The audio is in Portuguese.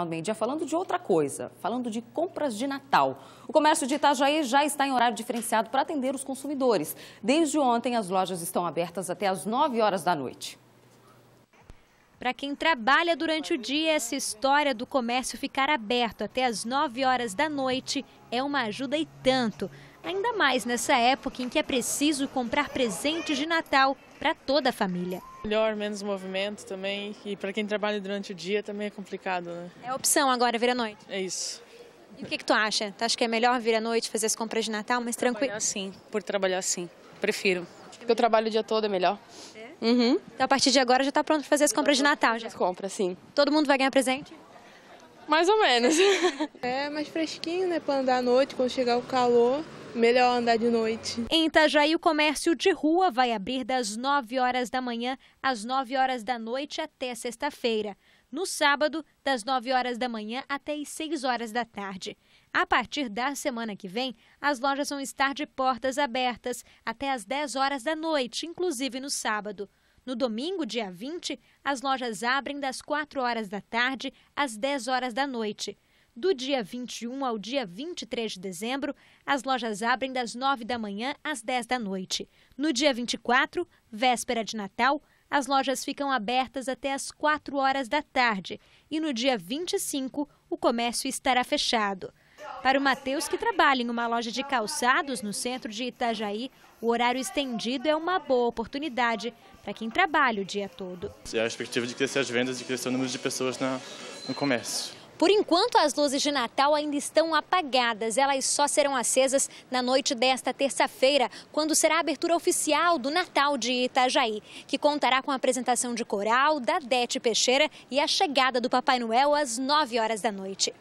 Almeida, falando de outra coisa, falando de compras de Natal. O comércio de Itajaí já está em horário diferenciado para atender os consumidores. Desde ontem, as lojas estão abertas até às 9 horas da noite. Para quem trabalha durante o dia, essa história do comércio ficar aberto até às 9 horas da noite é uma ajuda e tanto ainda mais nessa época em que é preciso comprar presentes de Natal para toda a família. Melhor, menos movimento também, e para quem trabalha durante o dia também é complicado, né? É opção agora vir à noite. É isso. E o que, que tu acha? Tu acha que é melhor vir à noite fazer as compras de Natal, mais tranquilo? Sim, por trabalhar sim. Prefiro. Porque eu trabalho o dia todo, é melhor. É? Uhum. Então a partir de agora já está pronto para fazer as compras de Natal já? As compras, sim. Todo mundo vai ganhar presente? Mais ou menos. É mais fresquinho, né? Para andar à noite, quando chegar o calor melhor andar de noite. Em Itajaí, o comércio de rua vai abrir das 9 horas da manhã às 9 horas da noite até sexta-feira. No sábado, das 9 horas da manhã até as 6 horas da tarde. A partir da semana que vem, as lojas vão estar de portas abertas até às 10 horas da noite, inclusive no sábado. No domingo, dia 20, as lojas abrem das 4 horas da tarde às 10 horas da noite. Do dia 21 ao dia 23 de dezembro, as lojas abrem das 9 da manhã às 10 da noite. No dia 24, véspera de Natal, as lojas ficam abertas até às 4 horas da tarde e no dia 25 o comércio estará fechado. Para o Matheus, que trabalha em uma loja de calçados no centro de Itajaí, o horário estendido é uma boa oportunidade para quem trabalha o dia todo. É a expectativa de crescer as vendas e crescer o número de pessoas na, no comércio. Por enquanto, as luzes de Natal ainda estão apagadas. Elas só serão acesas na noite desta terça-feira, quando será a abertura oficial do Natal de Itajaí, que contará com a apresentação de coral da Dete Peixeira e a chegada do Papai Noel às 9 horas da noite.